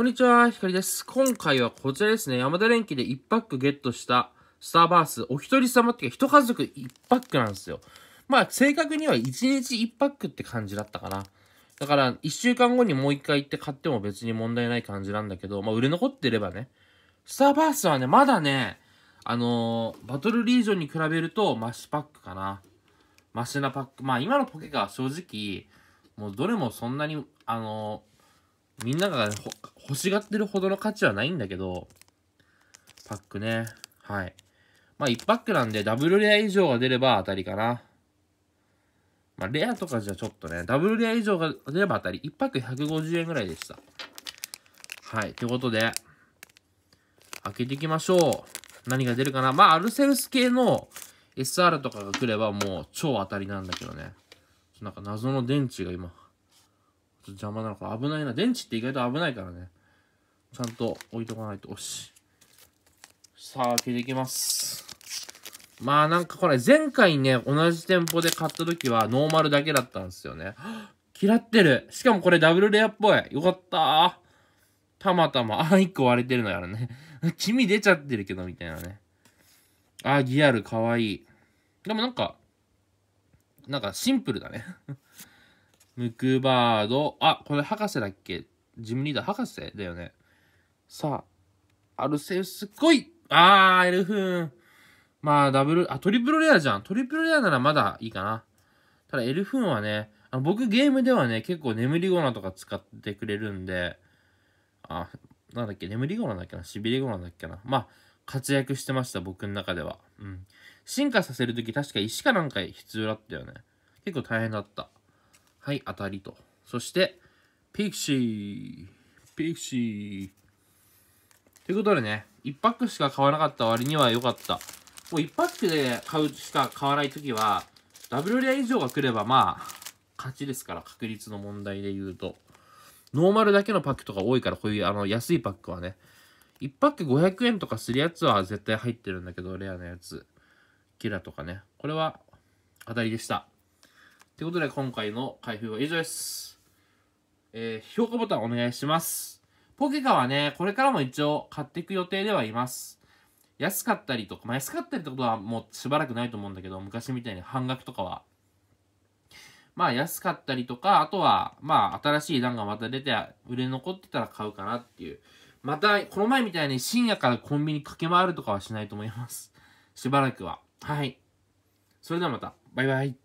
こんにちは、ひかりです。今回はこちらですね、山田電機で1パックゲットしたスターバース、お一人様っていうか、1家族1パックなんですよ。まあ、正確には1日1パックって感じだったかな。だから、1週間後にもう1回行って買っても別に問題ない感じなんだけど、まあ、売れ残ってればね。スターバースはね、まだね、あのー、バトルリージョンに比べると、マシパックかな。マシなパック。まあ、今のポケが正直、もうどれもそんなに、あのーみんなが欲しがってるほどの価値はないんだけど、パックね。はい。まあ、1パックなんで、ダブルレア以上が出れば当たりかな。まあ、レアとかじゃちょっとね、ダブルレア以上が出れば当たり。1パック150円ぐらいでした。はい。ということで、開けていきましょう。何が出るかな。まあ、アルセウス系の SR とかが来ればもう超当たりなんだけどね。なんか謎の電池が今、ちょっと邪魔なのか危ないな。電池って意外と危ないからね。ちゃんと置いとかないと。おし。さあ、開けていきます。まあなんかこれ前回ね、同じ店舗で買った時はノーマルだけだったんですよね。嫌 ってる。しかもこれダブルレアっぽい。よかったたまたま。あ、1個割れてるのやらね。黄身出ちゃってるけど、みたいなね。あ、ギアルかわいい。でもなんか、なんかシンプルだね ムクバード。あ、これ博士だっけジムリーダー博士だよね。さあ、アルセウスこいあー、エルフーン。まあ、ダブル、あ、トリプルレアじゃん。トリプルレアならまだいいかな。ただ、エルフーンはね、あの僕ゲームではね、結構眠りゴナとか使ってくれるんで、あ、なんだっけ、眠りゴナだっけな、しびれゴナだっけな。まあ、活躍してました、僕の中では。うん。進化させるとき確か石かなんか必要だったよね。結構大変だった。はい、当たりと。そして、ピクシー。ピクシー。ということでね、1パックしか買わなかった割には良かった。もう1パックで買うしか買わないときは、ダブルレア以上が来ればまあ、勝ちですから、確率の問題で言うと。ノーマルだけのパックとか多いから、こういうあの安いパックはね。1パック500円とかするやつは絶対入ってるんだけど、レアなやつ。キラとかね。これは、当たりでした。ということで、今回の開封は以上です。えー、評価ボタンお願いします。ポケカはね、これからも一応買っていく予定ではいます。安かったりとか、まあ、安かったりってことはもうしばらくないと思うんだけど、昔みたいに半額とかは。まあ安かったりとか、あとは、まあ新しい段がまた出て、売れ残ってたら買うかなっていう。また、この前みたいに深夜からコンビニ駆け回るとかはしないと思います。しばらくは。はい。それではまた。バイバイ。